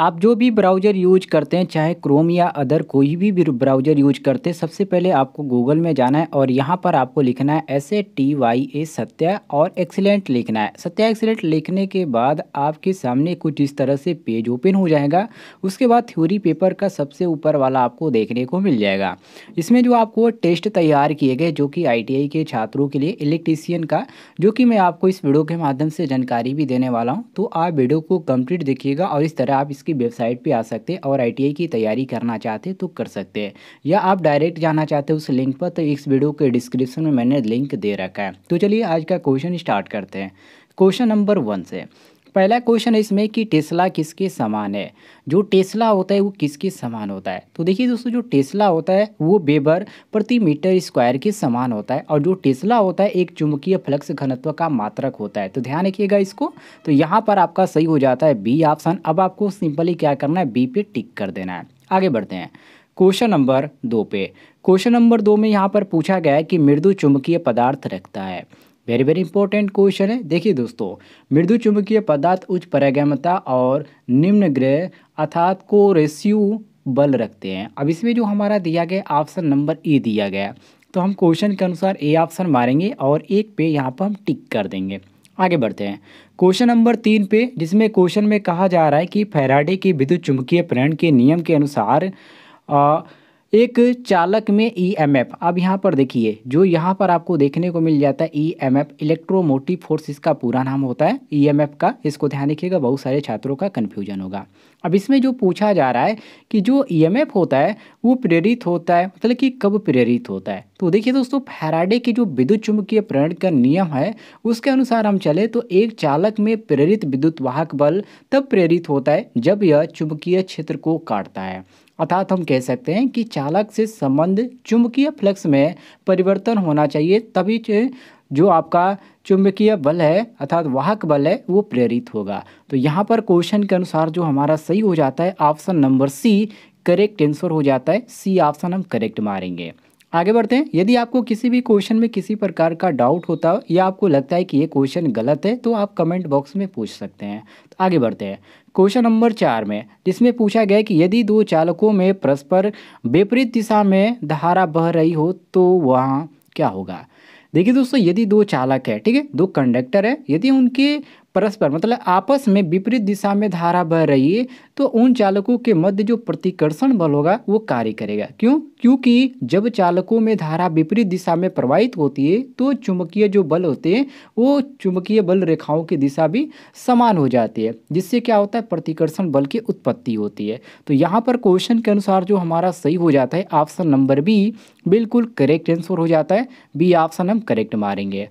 आप जो भी ब्राउज़र यूज करते हैं चाहे क्रोम या अदर कोई भी ब्राउज़र यूज करते हैं सबसे पहले आपको गूगल में जाना है और यहाँ पर आपको लिखना है S A T Y A Satya और एक्सीलेंट लिखना है सत्या एक्सीलेंट लिखने के बाद आपके सामने कुछ इस तरह से पेज ओपन हो जाएगा उसके बाद थ्योरी पेपर का सबसे ऊपर वाला आपको देखने को मिल जाएगा इसमें जो आपको टेस्ट तैयार किए गए जो कि आई के छात्रों के लिए इलेक्ट्रीसियन का जो कि मैं आपको इस वीडियो के माध्यम से जानकारी भी देने वाला हूँ तो आप वीडियो को कम्प्लीट देखिएगा और इस तरह आप की वेबसाइट पे आ सकते हैं और आई की तैयारी करना चाहते तो कर सकते हैं या आप डायरेक्ट जाना चाहते हैं उस लिंक पर तो इस वीडियो के डिस्क्रिप्शन में मैंने लिंक दे रखा है तो चलिए आज का क्वेश्चन स्टार्ट करते हैं क्वेश्चन नंबर वन से पहला क्वेश्चन है इसमें कि टेस्ला किसके समान है जो टेस्ला होता है वो किसके समान होता है तो देखिए दोस्तों जो टेस्ला होता है वो बेबर प्रति मीटर स्क्वायर के समान होता है और जो टेस्ला होता है एक चुंबकीय फ्लक्स घनत्व का मात्रक होता है तो ध्यान रखिएगा इसको तो यहाँ पर आपका सही हो जाता है बी ऑप्शन अब आपको सिंपली क्या करना है बी पे टिक कर देना है आगे बढ़ते हैं क्वेश्चन नंबर दो पे क्वेश्चन नंबर दो में यहाँ पर पूछा गया है कि मृदु चुंबकीय पदार्थ रखता है वेरी वेरी इंपॉर्टेंट क्वेश्चन है देखिए दोस्तों मृदु चुंबकीय पदार्थ उच्च परागमता और निम्न ग्रह अर्थात को रेस्यू बल रखते हैं अब इसमें जो हमारा दिया गया ऑप्शन नंबर ए दिया गया तो हम क्वेश्चन के अनुसार ए ऑप्शन मारेंगे और एक पे यहाँ पर हम टिक कर देंगे आगे बढ़ते हैं क्वेश्चन नंबर तीन पे जिसमें क्वेश्चन में कहा जा रहा है कि फैराडे की विद्युत चुंबकीय प्रेरण के नियम के अनुसार एक चालक में ई एम एफ अब यहाँ पर देखिए जो यहाँ पर आपको देखने को मिल जाता है E M F electromotive force इसका पूरा नाम होता है ई एम एफ का इसको ध्यान रखिएगा बहुत सारे छात्रों का कन्फ्यूजन होगा अब इसमें जो पूछा जा रहा है कि जो ई एम एफ होता है वो प्रेरित होता है मतलब कि कब प्रेरित होता है तो देखिए दोस्तों फैराडे की जो विद्युत चुंबकीय प्रेरण का नियम है उसके अनुसार हम चले तो एक चालक में प्रेरित विद्युत वाहक बल तब प्रेरित होता है जब यह चुंबकीय क्षेत्र को काटता है अर्थात हम कह सकते हैं कि चालक से संबंध चुंबकीय फ्लक्स में परिवर्तन होना चाहिए तभी जो आपका चुंबकीय बल है अर्थात वाहक बल है वो प्रेरित होगा तो यहाँ पर क्वेश्चन के अनुसार जो हमारा सही हो जाता है option number C correct answer हो जाता है सी ऑप्शन हम करेक्ट मारेंगे आगे बढ़ते हैं यदि आपको किसी भी क्वेश्चन में किसी प्रकार का डाउट होता हो या आपको लगता है कि ये क्वेश्चन गलत है तो आप कमेंट बॉक्स में पूछ सकते हैं तो आगे बढ़ते हैं क्वेश्चन नंबर चार में जिसमें पूछा गया कि यदि दो चालकों में परस्पर विपरीत दिशा में धारा बह रही हो तो वहाँ क्या होगा देखिए दोस्तों यदि दो चालक है ठीक है दो कंडक्टर है यदि उनके परस्पर मतलब आपस में विपरीत दिशा में धारा बह रही है तो उन चालकों के मध्य जो प्रतिकर्षण बल होगा वो कार्य करेगा क्यों क्योंकि जब चालकों में धारा विपरीत दिशा में प्रवाहित होती है तो चुंबकीय जो बल होते हैं वो चुंबकीय बल रेखाओं की दिशा भी समान हो जाती है जिससे क्या होता है प्रतिकर्षण बल की उत्पत्ति होती है तो यहाँ पर क्वेश्चन के अनुसार जो हमारा सही हो जाता है ऑप्शन नंबर बी बिल्कुल करेक्ट आंसर हो जाता है बी ऑप्शन हम करेक्ट मारेंगे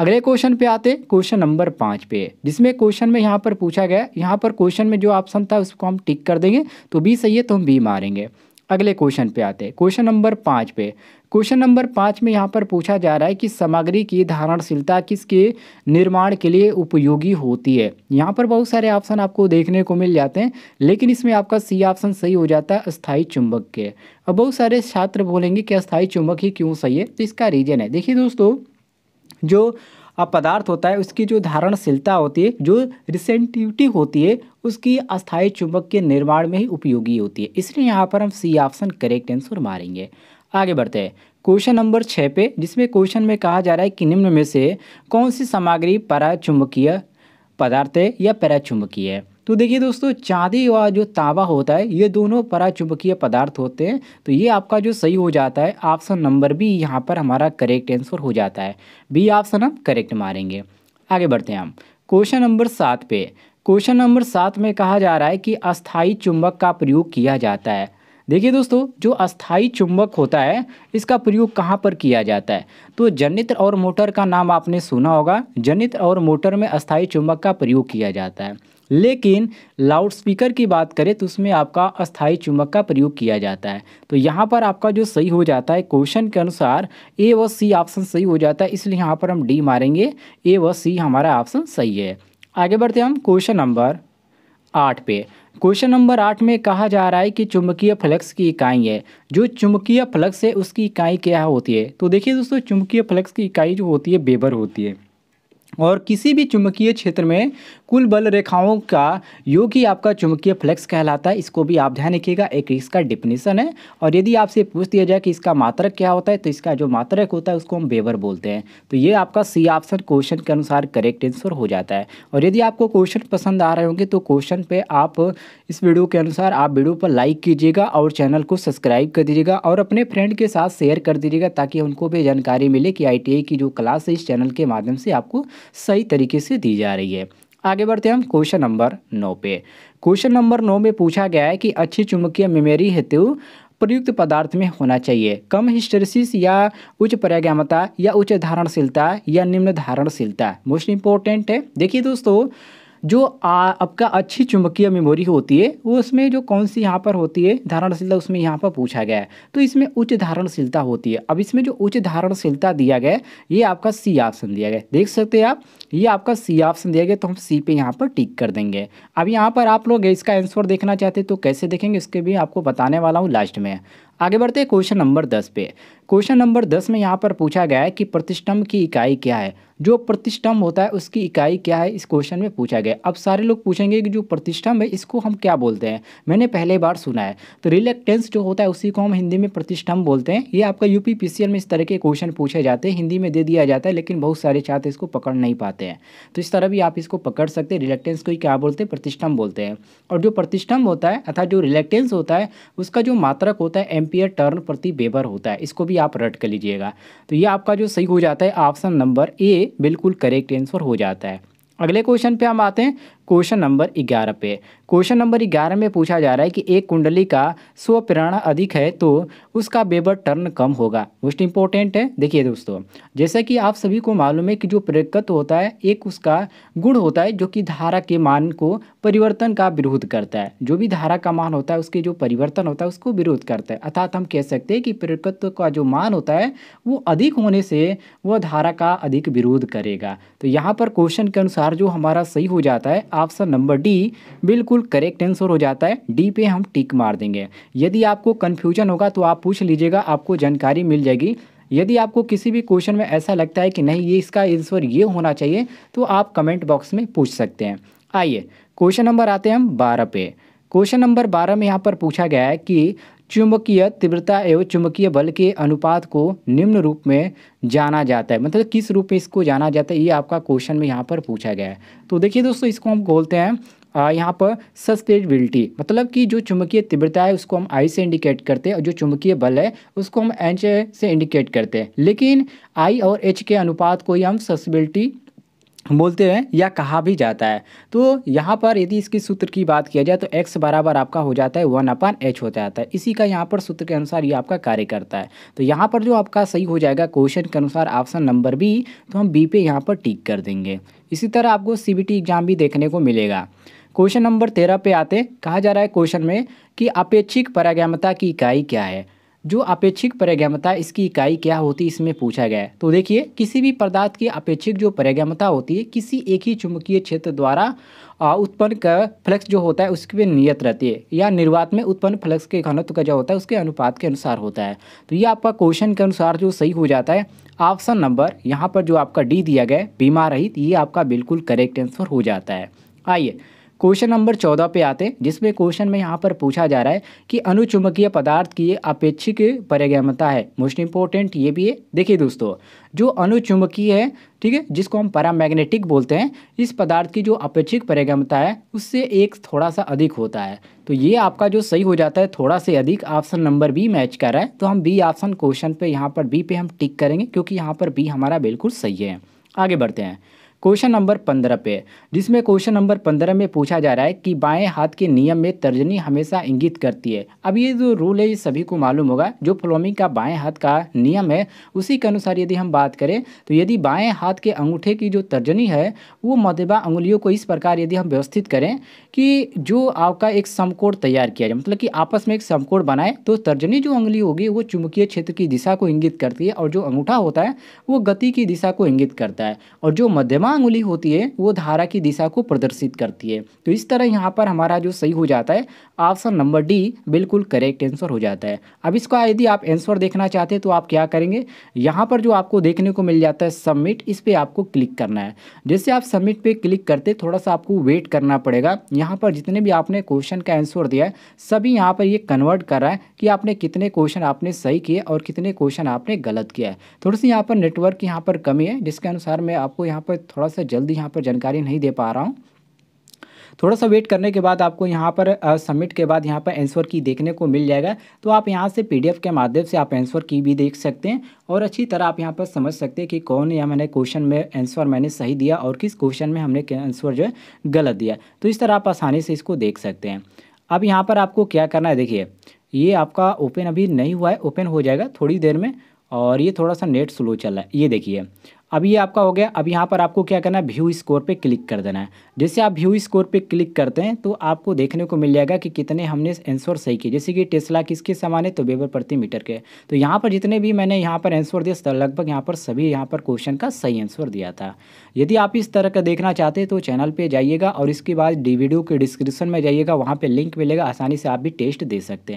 अगले क्वेश्चन पे आते क्वेश्चन नंबर पाँच पे जिसमें क्वेश्चन में यहाँ पर पूछा गया यहाँ पर क्वेश्चन में जो ऑप्शन था उसको हम टिक कर देंगे तो बी सही है तो हम बी मारेंगे अगले क्वेश्चन पे आते क्वेश्चन नंबर पाँच पे क्वेश्चन नंबर पाँच में यहाँ पर पूछा जा रहा है कि सामग्री की धारणशीलता किसके निर्माण के लिए उपयोगी होती है यहाँ पर बहुत सारे ऑप्शन आपको देखने को मिल जाते हैं लेकिन इसमें आपका सी ऑप्शन सही हो जाता है अस्थाई चुंबक के अब बहुत सारे छात्र बोलेंगे कि अस्थायी चुंबक ही क्यों सही है तो इसका रीजन है देखिए दोस्तों जो पदार्थ होता है उसकी जो धारणशीलता होती है जो रिसेंटिविटी होती है उसकी अस्थायी चुंबक के निर्माण में ही उपयोगी होती है इसलिए यहाँ पर हम सी ऑप्शन करेक्ट आंसर मारेंगे आगे बढ़ते हैं क्वेश्चन नंबर छः पे जिसमें क्वेश्चन में कहा जा रहा है कि निम्न में से कौन सी सामग्री पराचुंबकीय पदार्थ है या पराचुंबकीय है तो देखिए दोस्तों चांदी और जो तांबा होता है ये दोनों पराचुंबकीय पदार्थ होते हैं तो ये आपका जो सही हो जाता है ऑप्शन नंबर बी यहाँ पर हमारा करेक्ट आंसर हो जाता है बी ऑप्शन हम करेक्ट मारेंगे आगे बढ़ते हैं हम क्वेश्चन नंबर सात पे क्वेश्चन नंबर सात में कहा जा रहा है कि अस्थाई चुंबक का प्रयोग किया जाता है देखिए दोस्तों जो अस्थाई चुंबक होता है इसका प्रयोग कहाँ पर किया जाता है तो जनित्र और मोटर का नाम आपने सुना होगा जनित्र और मोटर में अस्थाई चुंबक का प्रयोग किया जाता है लेकिन लाउडस्पीकर की बात करें तो उसमें आपका अस्थाई चुंबक का प्रयोग किया जाता है तो यहाँ पर आपका जो सही हो जाता है क्वेश्चन के अनुसार ए व सी ऑप्शन सही हो जाता है इसलिए यहाँ पर हम डी मारेंगे ए व सी हमारा ऑप्शन सही है आगे बढ़ते हैं हम क्वेश्चन नंबर आठ पे क्वेश्चन नंबर आठ में कहा जा रहा है कि चुंबकीय फ्लक्स की इकाई है जो चुंबकीय फ्लक्स है उसकी इकाई क्या होती है तो देखिए दोस्तों चुंबकीय फ्लक्स की इकाई जो होती है बेबर होती है और किसी भी चुंबकीय क्षेत्र में कुल बल रेखाओं का योग ही आपका चुंबकीय फ्लेक्स कहलाता है इसको भी आप ध्यान रखिएगा एक इसका डिफिनीसन है और यदि आपसे पूछ दिया जाए कि इसका मात्रक क्या होता है तो इसका जो मात्रक होता है उसको हम बेवर बोलते हैं तो ये आपका सी ऑप्शन क्वेश्चन के अनुसार करेक्ट आंसर हो जाता है और यदि आपको क्वेश्चन पसंद आ रहे होंगे तो क्वेश्चन पर आप इस वीडियो के अनुसार आप वीडियो पर लाइक कीजिएगा और चैनल को सब्सक्राइब कर दीजिएगा और अपने फ्रेंड के साथ शेयर कर दीजिएगा ताकि उनको भी जानकारी मिले कि आई की जो क्लास है इस चैनल के माध्यम से आपको सही तरीके से दी जा रही है आगे बढ़ते हैं हम क्वेश्चन नंबर नौ पे क्वेश्चन नंबर नौ में पूछा गया है कि अच्छी चुंबकीय मेमोरी हेतु प्रयुक्त पदार्थ में होना चाहिए कम हिस्टरसिस या उच्च प्रज्ञामता या उच्च धारणशीलता या निम्न धारणशीलता मोस्ट इंपॉर्टेंट है देखिए दोस्तों जो आ, आपका अच्छी चुंबकीय मेमोरी होती है वो उसमें जो कौन सी यहाँ पर होती है धारणशीलता उसमें यहाँ पर पूछा गया है तो इसमें उच्च धारणशीलता होती है अब इसमें जो उच्च धारणशीलता दिया गया ये आपका सी ऑप्शन दिया गया देख सकते हैं आप ये आपका सी ऑप्शन दिया गया तो हम सी पे यहाँ पर टिक कर देंगे अब यहाँ पर आप लोग इसका आंसर देखना चाहते तो कैसे देखेंगे इसके भी आपको बताने वाला हूँ लास्ट में आगे बढ़ते हैं क्वेश्चन नंबर दस पे क्वेश्चन नंबर दस में यहाँ पर पूछा गया है कि प्रतिष्ठम की इकाई क्या है जो प्रतिष्ठम होता है उसकी इकाई क्या है इस क्वेश्चन में पूछा गया अब सारे लोग पूछेंगे कि जो प्रतिष्ठम है इसको हम क्या बोलते हैं मैंने पहले बार सुना है तो रिलेक्टेंस जो होता है उसी को हम हिंदी में प्रतिष्ठम बोलते हैं ये आपका यू पी में इस तरह के क्वेश्चन पूछे जाते हैं हिंदी में दे दिया जाता है लेकिन बहुत सारे छात्र इसको पकड़ नहीं पाते हैं तो इस तरह भी आप इसको पकड़ सकते हैं रिलेक्टेंस को ही क्या बोलते हैं प्रतिष्ठम बोलते हैं और जो प्रतिष्ठम होता है अर्थात जो रिलेक्टेंस होता है उसका जो मात्रक होता है एम एम्पियर टर्न प्रति वेबर होता है इसको भी आप रट कर लीजिएगा तो ये आपका जो सही हो जाता है ऑप्शन नंबर ए बिल्कुल करेक्ट आंसर हो जाता है अगले क्वेश्चन पे हम आते हैं क्वेश्चन नंबर ग्यारह पे क्वेश्चन नंबर ग्यारह में पूछा जा रहा है कि एक कुंडली का स्व प्रेरणा अधिक है तो उसका बेबर टर्न कम होगा मोस्ट इंपॉर्टेंट है देखिए दोस्तों जैसा कि आप सभी को मालूम है कि जो प्रेरकत होता है एक उसका गुण होता है जो कि धारा के मान को परिवर्तन का विरोध करता है जो भी धारा का मान होता है उसके जो परिवर्तन होता है उसको विरोध करता है अर्थात हम कह सकते हैं कि प्रेरकत्व का जो मान होता है वो अधिक होने से वह धारा का अधिक विरोध करेगा तो यहाँ पर क्वेश्चन के अनुसार आर जो हमारा सही हो जाता है ऑप्शन नंबर डी बिल्कुल करेक्ट आंसर हो जाता है डी पे हम टिक मार देंगे यदि आपको कन्फ्यूजन होगा तो आप पूछ लीजिएगा आपको जानकारी मिल जाएगी यदि आपको किसी भी क्वेश्चन में ऐसा लगता है कि नहीं ये इसका आंसर ये होना चाहिए तो आप कमेंट बॉक्स में पूछ सकते हैं आइए क्वेश्चन नंबर आते हैं हम बारह पे क्वेश्चन नंबर बारह में यहाँ पर पूछा गया है कि चुंबकीय तीव्रता एवं चुंबकीय बल के अनुपात को निम्न रूप में जाना जाता है मतलब किस रूप में इसको जाना जाता है ये आपका क्वेश्चन में यहाँ पर पूछा गया है तो देखिए दोस्तों इसको हम बोलते हैं यहाँ पर सस्टेबिलिटी मतलब कि जो चुंबकीय तीव्रता है उसको हम आई से इंडिकेट करते हैं और जो चुंबकीय बल है उसको हम एच से इंडिकेट करते हैं लेकिन आई और एच के अनुपात को ही हम सस्टेबिलिटी बोलते हैं या कहा भी जाता है तो यहाँ पर यदि इसकी सूत्र की बात किया जाए तो x बराबर आपका हो जाता है वन अपान एच हो जाता है इसी का यहाँ पर सूत्र के अनुसार ये आपका कार्य करता है तो यहाँ पर जो आपका सही हो जाएगा क्वेश्चन के अनुसार ऑप्शन नंबर बी तो हम बी पे यहाँ पर टिक कर देंगे इसी तरह आपको सी एग्ज़ाम भी देखने को मिलेगा क्वेश्चन नंबर तेरह पे आते कहा जा रहा है क्वेश्चन में कि अपेक्षिक परागमता की इकाई क्या है जो अपेक्षिक परिगम्यता इसकी इकाई क्या होती है इसमें पूछा गया है तो देखिए किसी भी पदार्थ की अपेक्षिक जो परिगम्यता होती है किसी एक ही चुंबकीय क्षेत्र द्वारा उत्पन्न का फ्लक्स जो होता है उसके नियत रहती है या निर्वात में उत्पन्न फ्लक्स के घनत्व का जो होता है उसके अनुपात के अनुसार होता है तो ये आपका क्वेश्चन के अनुसार जो सही हो जाता है ऑप्शन नंबर यहाँ पर जो आपका डी दिया गया बीमा रहित ये आपका बिल्कुल करेक्ट आंसर हो जाता है आइए क्वेश्चन नंबर चौदह पे आते हैं जिसमें क्वेश्चन में यहाँ पर पूछा जा रहा है कि अनुचुंबकीय पदार्थ की अपेक्षिक परिगमता है मोस्ट इंपॉर्टेंट ये भी है देखिए दोस्तों जो अनुचुंबकीय है ठीक है जिसको हम पैरामैग्नेटिक बोलते हैं इस पदार्थ की जो अपेक्षिक परिगमता है उससे एक थोड़ा सा अधिक होता है तो ये आपका जो सही हो जाता है थोड़ा से अधिक ऑप्शन नंबर बी मैच कर रहा है तो हम बी ऑप्शन क्वेश्चन पे यहाँ पर बी पे हम टिक करेंगे क्योंकि यहाँ पर बी हमारा बिल्कुल सही है आगे बढ़ते हैं क्वेश्चन नंबर पंद्रह पे जिसमें क्वेश्चन नंबर पंद्रह में पूछा जा रहा है कि बाएं हाथ के नियम में तर्जनी हमेशा इंगित करती है अब ये जो रूल है ये सभी को मालूम होगा जो फ्लोमिंग का बाएं हाथ का नियम है उसी के अनुसार यदि हम बात करें तो यदि बाएं हाथ के अंगूठे की जो तर्जनी है वो मध्यबा अंगुलियों को इस प्रकार यदि हम व्यवस्थित करें कि जो आपका एक समकोण तैयार किया जाए मतलब कि आपस में एक समकोण बनाए तो तर्जनी जो अंगुली होगी वो चुंबकीय क्षेत्र की दिशा को इंगित करती है और जो अंगूठा होता है वो गति की दिशा को इंगित करता है और जो मध्यमा जहाँ अंगुली होती है वो धारा की दिशा को प्रदर्शित करती है तो इस तरह यहाँ पर हमारा जो सही हो जाता है ऑप्शन नंबर डी बिल्कुल करेक्ट आंसर हो जाता है अब इसका यदि आप आंसर देखना चाहते हैं तो आप क्या करेंगे यहाँ पर जो आपको देखने को मिल जाता है सबमिट इस पर आपको क्लिक करना है जैसे आप सबमिट पर क्लिक करते थोड़ा सा आपको वेट करना पड़ेगा यहाँ पर जितने भी आपने क्वेश्चन का आंसर दिया है सभी यहाँ पर ये कन्वर्ट कर रहा है कि आपने कितने क्वेश्चन आपने सही किए और कितने क्वेश्चन आपने गलत किया है थोड़ी सी यहाँ पर नेटवर्क यहाँ पर कमी है जिसके अनुसार मैं आपको यहाँ पर थोड़ा सा जल्दी यहाँ पर जानकारी नहीं दे पा रहा हूँ थोड़ा सा वेट करने के बाद आपको यहाँ पर सबमिट के बाद यहाँ पर आंसर की देखने को मिल जाएगा तो आप यहाँ से पीडीएफ के माध्यम से आप आंसर की भी देख सकते हैं और अच्छी तरह आप यहाँ पर समझ सकते हैं कि कौन या मैंने क्वेश्चन में आंसर मैंने सही दिया और किस क्वेश्चन में हमने आंसर जो है गलत दिया तो इस तरह आप आसानी से इसको देख सकते हैं अब यहाँ पर आपको क्या करना है देखिए ये आपका ओपन अभी नहीं हुआ है ओपन हो जाएगा थोड़ी देर में और ये थोड़ा सा नेट स्लो चल रहा है ये देखिए अब ये आपका हो गया अब यहाँ पर आपको क्या करना है व्यू स्कोर पे क्लिक कर देना है जैसे आप व्यू स्कोर पे क्लिक करते हैं तो आपको देखने को मिल जाएगा कि कितने हमने आंसर सही किए जैसे कि टेस्ला किसके समान है तो वेबर प्रति मीटर के तो यहाँ पर जितने भी मैंने यहाँ पर आंसर दिया तो लगभग यहाँ पर सभी यहाँ पर क्वेश्चन का सही आंसर दिया था यदि आप इस तरह का देखना चाहते हैं तो चैनल पर जाइएगा और इसके बाद डी वीडियो के डिस्क्रिप्शन में जाइएगा वहाँ पर लिंक मिलेगा आसानी से आप भी टेस्ट दे सकते हैं